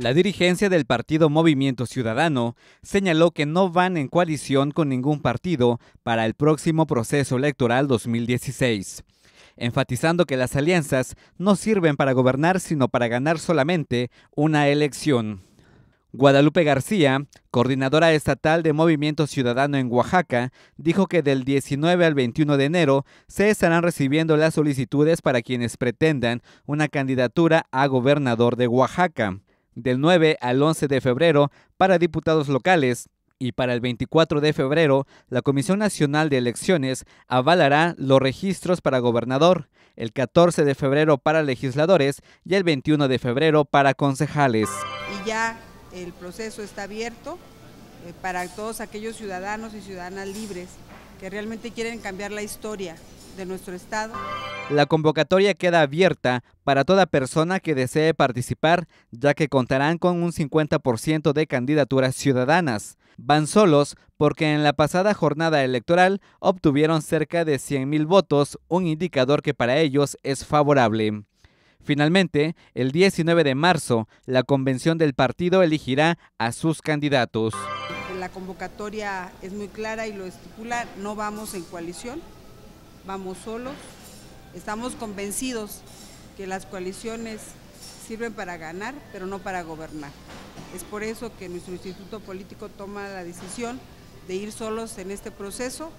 La dirigencia del partido Movimiento Ciudadano señaló que no van en coalición con ningún partido para el próximo proceso electoral 2016, enfatizando que las alianzas no sirven para gobernar sino para ganar solamente una elección. Guadalupe García, coordinadora estatal de Movimiento Ciudadano en Oaxaca, dijo que del 19 al 21 de enero se estarán recibiendo las solicitudes para quienes pretendan una candidatura a gobernador de Oaxaca del 9 al 11 de febrero para diputados locales y para el 24 de febrero la Comisión Nacional de Elecciones avalará los registros para gobernador, el 14 de febrero para legisladores y el 21 de febrero para concejales. Y ya el proceso está abierto eh, para todos aquellos ciudadanos y ciudadanas libres que realmente quieren cambiar la historia de nuestro Estado. La convocatoria queda abierta para toda persona que desee participar, ya que contarán con un 50% de candidaturas ciudadanas. Van solos porque en la pasada jornada electoral obtuvieron cerca de 100.000 votos, un indicador que para ellos es favorable. Finalmente, el 19 de marzo, la convención del partido elegirá a sus candidatos. La convocatoria es muy clara y lo estipula, no vamos en coalición, vamos solos Estamos convencidos que las coaliciones sirven para ganar, pero no para gobernar. Es por eso que nuestro instituto político toma la decisión de ir solos en este proceso.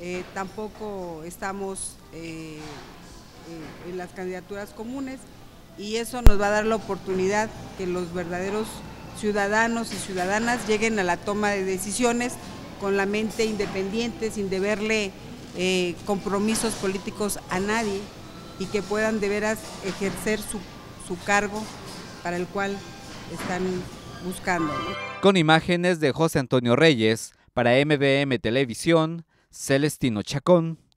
Eh, tampoco estamos eh, eh, en las candidaturas comunes y eso nos va a dar la oportunidad que los verdaderos ciudadanos y ciudadanas lleguen a la toma de decisiones con la mente independiente, sin deberle eh, compromisos políticos a nadie y que puedan de veras ejercer su, su cargo para el cual están buscando. Con imágenes de José Antonio Reyes, para MBM Televisión, Celestino Chacón.